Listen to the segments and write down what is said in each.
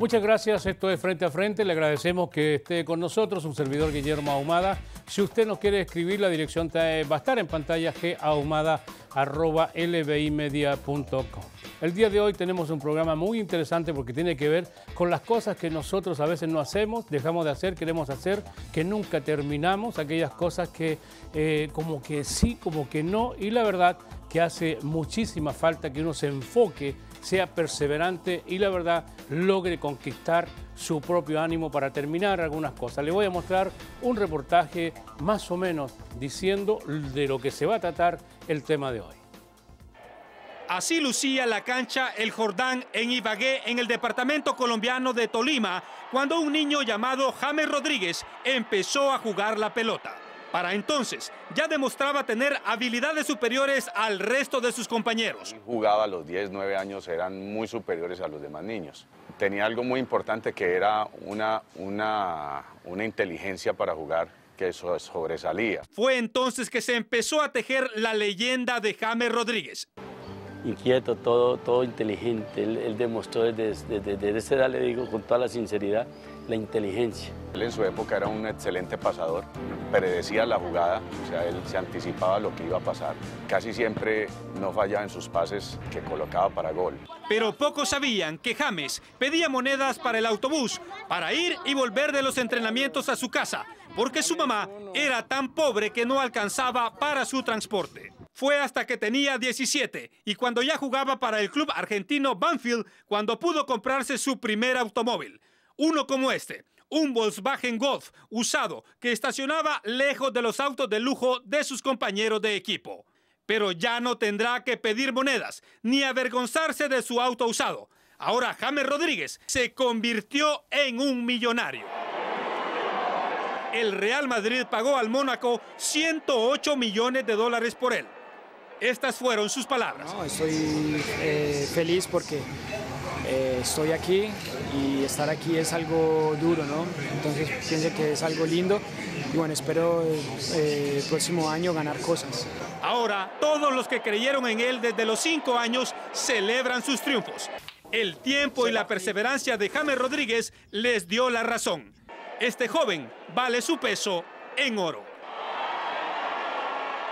Muchas gracias, esto es Frente a Frente, le agradecemos que esté con nosotros, un servidor Guillermo Ahumada. Si usted nos quiere escribir, la dirección eh, va a estar en pantalla gahumada.lbimedia.com. El día de hoy tenemos un programa muy interesante porque tiene que ver con las cosas que nosotros a veces no hacemos, dejamos de hacer, queremos hacer, que nunca terminamos, aquellas cosas que eh, como que sí, como que no, y la verdad que hace muchísima falta que uno se enfoque sea perseverante y la verdad logre conquistar su propio ánimo para terminar algunas cosas. Le voy a mostrar un reportaje más o menos diciendo de lo que se va a tratar el tema de hoy. Así lucía la cancha El Jordán en Ibagué, en el departamento colombiano de Tolima, cuando un niño llamado James Rodríguez empezó a jugar la pelota. Para entonces, ya demostraba tener habilidades superiores al resto de sus compañeros. Jugaba a los 10, 9 años, eran muy superiores a los demás niños. Tenía algo muy importante que era una, una, una inteligencia para jugar que sobresalía. Fue entonces que se empezó a tejer la leyenda de James Rodríguez inquieto, todo, todo inteligente. Él, demostró desde, desde, esa edad, le digo con toda la sinceridad, la inteligencia. Él en su época era un excelente pasador, predecía la jugada, o sea, él se anticipaba lo que iba a pasar. Casi siempre no fallaba en sus pases que colocaba para gol. Pero pocos sabían que James pedía monedas para el autobús, para ir y volver de los entrenamientos a su casa, porque su mamá era tan pobre que no alcanzaba para su transporte. Fue hasta que tenía 17 y cuando ya jugaba para el club argentino Banfield cuando pudo comprarse su primer automóvil. Uno como este, un Volkswagen Golf usado que estacionaba lejos de los autos de lujo de sus compañeros de equipo. Pero ya no tendrá que pedir monedas ni avergonzarse de su auto usado. Ahora James Rodríguez se convirtió en un millonario. El Real Madrid pagó al Mónaco 108 millones de dólares por él. Estas fueron sus palabras. No, estoy eh, feliz porque eh, estoy aquí y estar aquí es algo duro, ¿no? Entonces pienso que es algo lindo y bueno, espero eh, el próximo año ganar cosas. Ahora, todos los que creyeron en él desde los cinco años celebran sus triunfos. El tiempo y la perseverancia de James Rodríguez les dio la razón. Este joven vale su peso en oro.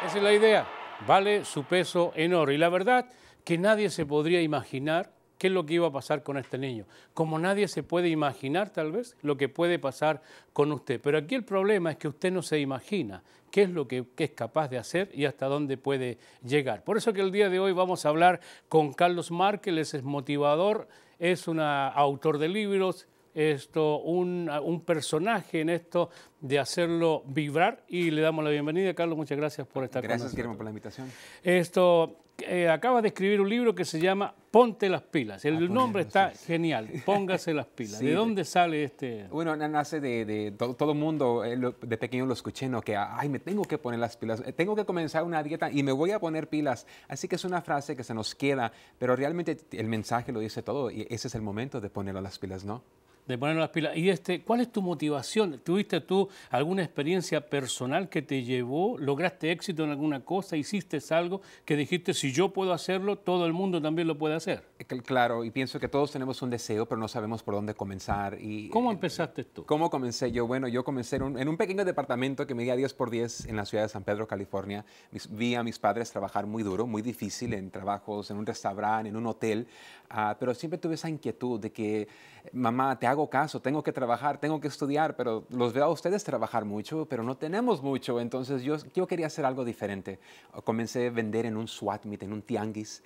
Esa es la idea vale su peso en oro. Y la verdad que nadie se podría imaginar qué es lo que iba a pasar con este niño, como nadie se puede imaginar tal vez lo que puede pasar con usted. Pero aquí el problema es que usted no se imagina qué es lo que, es capaz de hacer y hasta dónde puede llegar. Por eso que el día de hoy vamos a hablar con Carlos Márquez, es motivador, es un autor de libros, esto, un, un personaje en esto de hacerlo vibrar y le damos la bienvenida. Carlos, muchas gracias por estar gracias, con nosotros. Gracias, Guillermo, por la invitación. Esto, eh, acaba acabas de escribir un libro que se llama Ponte las pilas. El ah, nombre está genial, Póngase las pilas. ¿De dónde sale este...? Bueno, nace de, de todo el mundo, eh, de pequeño lo escuché, ¿no? Que, ay, me tengo que poner las pilas, eh, tengo que comenzar una dieta y me voy a poner pilas. Así que es una frase que se nos queda, pero realmente el mensaje lo dice todo y ese es el momento de a las pilas, ¿no? de ponernos las pilas. Y este, ¿cuál es tu motivación? ¿Tuviste tú alguna experiencia personal que te llevó? ¿Lograste éxito en alguna cosa? ¿Hiciste algo que dijiste, si yo puedo hacerlo, todo el mundo también lo puede hacer? Eh, claro, y pienso que todos tenemos un deseo, pero no sabemos por dónde comenzar. Y, ¿Cómo eh, empezaste tú? ¿Cómo comencé yo? Bueno, yo comencé en un, pequeño departamento que medía 10 por 10 en la ciudad de San Pedro, California. vi a mis padres trabajar muy duro, muy difícil, en trabajos, en un restaurante, en un hotel, ah, pero siempre tuve esa inquietud de que, mamá, te hago caso, tengo que trabajar, tengo que estudiar, pero los veo a ustedes trabajar mucho, pero no tenemos mucho. Entonces yo, yo quería hacer algo diferente. Comencé a vender en un SWAT en un tianguis,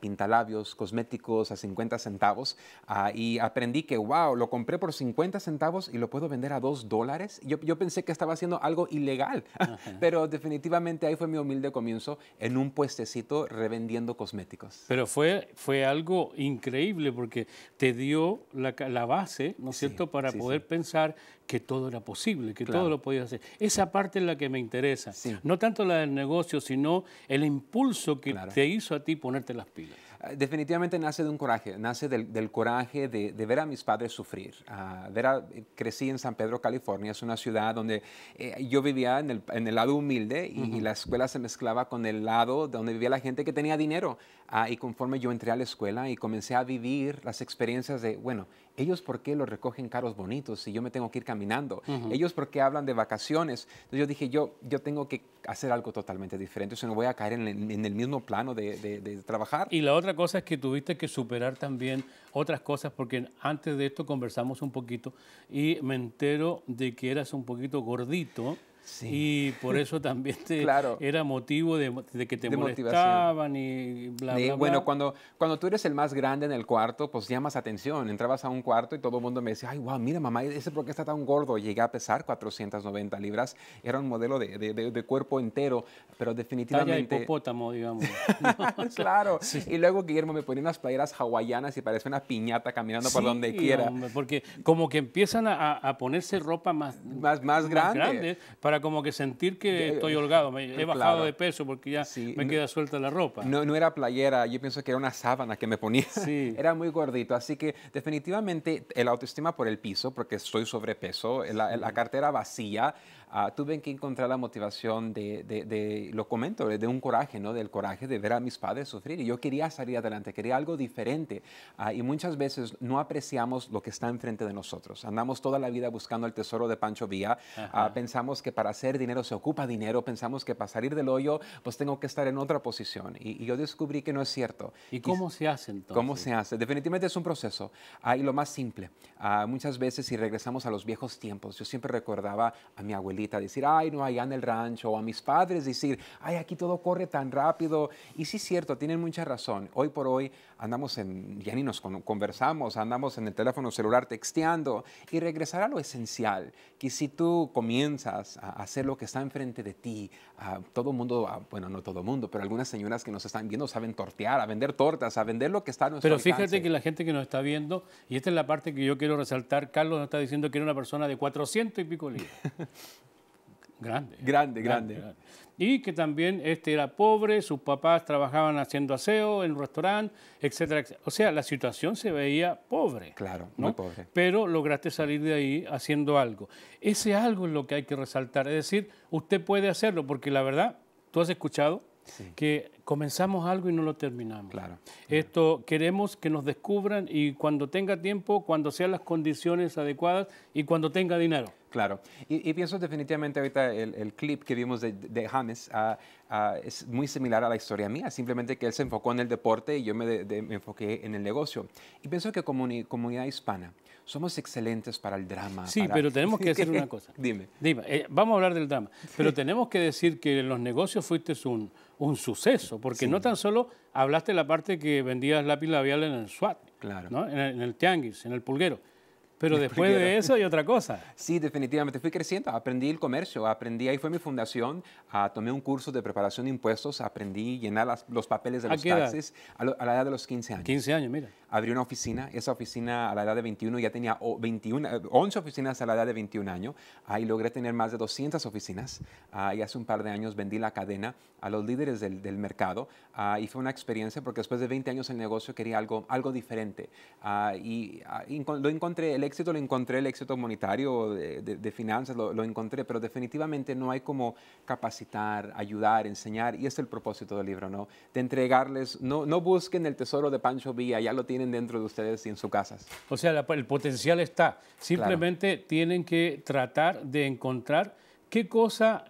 pintalabios, cosméticos a 50 centavos. y aprendí que, wow, lo compré por 50 centavos y lo puedo vender a 2 dólares. Yo, yo pensé que estaba haciendo algo ilegal, pero definitivamente ahí fue mi humilde comienzo en un puestecito revendiendo cosméticos. Pero fue, fue algo increíble porque te dio la, la base ¿no es cierto?, para poder pensar que todo era posible, que todo lo podía hacer. Esa parte es la que me interesa, no tanto la del negocio, sino el impulso que te hizo a ti ponerte las pilas. Ah, definitivamente nace de un coraje, nace del, coraje de, ver a mis padres sufrir. Ah, eh, crecí en San Pedro, California, es una ciudad donde eh, yo vivía en el, lado humilde y, la escuela se mezclaba con el lado donde vivía la gente que tenía dinero. Ah, y conforme yo entré a la escuela y comencé a vivir las experiencias de, bueno, ellos por qué los recogen caros bonitos y yo me tengo que ir caminando, ellos por qué hablan de vacaciones. Entonces yo dije, yo, yo tengo que hacer algo totalmente diferente, o sea, no voy a caer en, el mismo plano de, de, trabajar. Y la otra cosa es que tuviste que superar también otras cosas, porque antes de esto conversamos un poquito y me entero de que eras un poquito gordito. Sí. Y por eso también era motivo de, que te molestaban y bla, bla, Bueno, Cuando, cuando tú eres el más grande en el cuarto, pues llamas atención. Entrabas a un cuarto y todo el mundo me decía, ay, wow, mira mamá, ese por qué está tan gordo. Llegué a pesar 490 libras. Era un modelo de, cuerpo entero, pero definitivamente... Talla hipopótamo, digamos. claro. Y luego Guillermo me ponía unas playeras hawaianas y parecía una piñata caminando por donde quiera. porque como que empiezan a, ponerse ropa más, más, más, grande para como que sentir que estoy eh, holgado, me he bajado de peso porque ya me queda suelta la ropa. No, no era playera, yo pienso que era una sábana que me ponía. era muy gordito, así que definitivamente el autoestima por el piso, porque estoy sobrepeso, la, la cartera vacía, Ah, tuve que encontrar la motivación de, lo comento, de un coraje, ¿no? Del coraje de ver a mis padres sufrir. Y yo quería salir adelante, quería algo diferente. Ah, y muchas veces no apreciamos lo que está enfrente de nosotros. Andamos toda la vida buscando el tesoro de Pancho Villa. Ah, pensamos que para hacer dinero se ocupa dinero. Pensamos que para salir del hoyo, pues tengo que estar en otra posición. Y, yo descubrí que no es cierto. ¿Y cómo se hace entonces? ¿Cómo se hace? Definitivamente es un proceso. y lo más simple. muchas veces, si regresamos a los viejos tiempos, yo siempre recordaba a mi abuelita facilita decir, ay, no, allá en el rancho, o a mis padres decir, ay, aquí todo corre tan rápido. Y sí es cierto, tienen mucha razón. Hoy por hoy andamos en, ya ni nos conversamos, andamos en el teléfono celular texteando y regresar a lo esencial, que si tú comienzas a hacer lo que está enfrente de ti, a todo mundo, bueno, no todo mundo, pero algunas señoras que nos están viendo saben tortear, a vender tortas, a vender lo que está a nuestro Pero fíjate que la gente que nos está viendo, y esta es la parte que yo quiero resaltar, Carlos nos está diciendo que era una persona de 400 y pico libras. Grande. Grande, grande. Y que también este era pobre, sus papás trabajaban haciendo aseo en un restaurante, etcétera, O sea, la situación se veía pobre. Claro, ¿no? muy pobre. Pero lograste salir de ahí haciendo algo. Ese algo es lo que hay que resaltar. Es decir, usted puede hacerlo, porque la verdad, tú has escuchado que comenzamos algo y no lo terminamos. claro. Esto queremos que nos descubran y cuando tenga tiempo, cuando sean las condiciones adecuadas y cuando tenga dinero. Claro, y, pienso definitivamente ahorita el, clip que vimos de, James ah, ah, es muy similar a la historia mía, simplemente que él se enfocó en el deporte y yo me, enfoqué en el negocio. Y pienso que como comunidad hispana somos excelentes para el drama. Sí, pero tenemos que decir una cosa. Dime. Dime, eh, vamos a hablar del drama, pero tenemos que decir que en los negocios fuiste un, un suceso, porque no tan solo hablaste la parte que vendías lápiz labial en el SWAT, en, en el tianguis, en el pulguero pero después de eso hay otra cosa. Sí, definitivamente. Fui creciendo, aprendí el comercio, aprendí, ahí fue mi fundación, ah, tomé un curso de preparación de impuestos, aprendí llenar los papeles de los taxes a, la edad de los 15 años. 15 años, mira. Abrí una oficina, esa oficina a la edad de 21 ya tenía 21, 11 oficinas a la edad de 21 años, ahí logré tener más de 200 oficinas ah, y hace un par de años vendí la cadena a los líderes del, mercado ahí y fue una experiencia porque después de 20 años el negocio quería algo, algo diferente ah, y, lo encontré, el éxito lo encontré, el éxito monetario de, finanzas lo, encontré, pero definitivamente no hay como capacitar, ayudar, enseñar, y es el propósito del libro, ¿no? De entregarles, no, no busquen el tesoro de Pancho Villa, ya lo tienen dentro de ustedes y en sus casas. O sea, el potencial está, simplemente tienen que tratar de encontrar qué cosa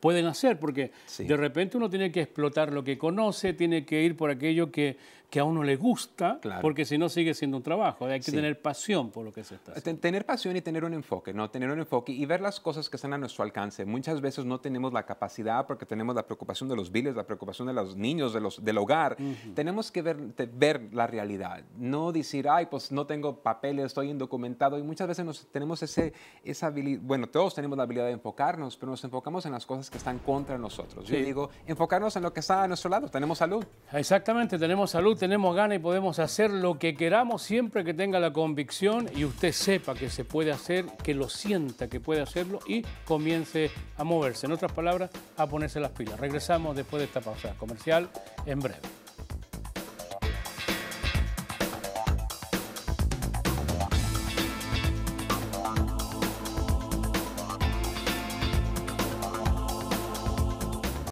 pueden hacer, porque de repente uno tiene que explotar lo que conoce, tiene que ir por aquello que que a uno le gusta, porque si no sigue siendo un trabajo. Hay que tener pasión por lo que se está haciendo. Tener pasión y tener un enfoque, ¿no? Tener un enfoque y ver las cosas que están a nuestro alcance. Muchas veces no tenemos la capacidad porque tenemos la preocupación de los biles, la preocupación de los niños, de los, del hogar. Tenemos que ver, ver la realidad, no decir, ay, pues no tengo papeles, estoy indocumentado. Y muchas veces nos, tenemos ese, esa habilidad, bueno, todos tenemos la habilidad de enfocarnos, pero nos enfocamos en las cosas que están contra nosotros. Yo digo, enfocarnos en lo que está a nuestro lado. Tenemos salud. Exactamente, tenemos salud tenemos ganas y podemos hacer lo que queramos siempre que tenga la convicción y usted sepa que se puede hacer, que lo sienta que puede hacerlo y comience a moverse. En otras palabras, a ponerse las pilas. Regresamos después de esta pausa comercial en breve.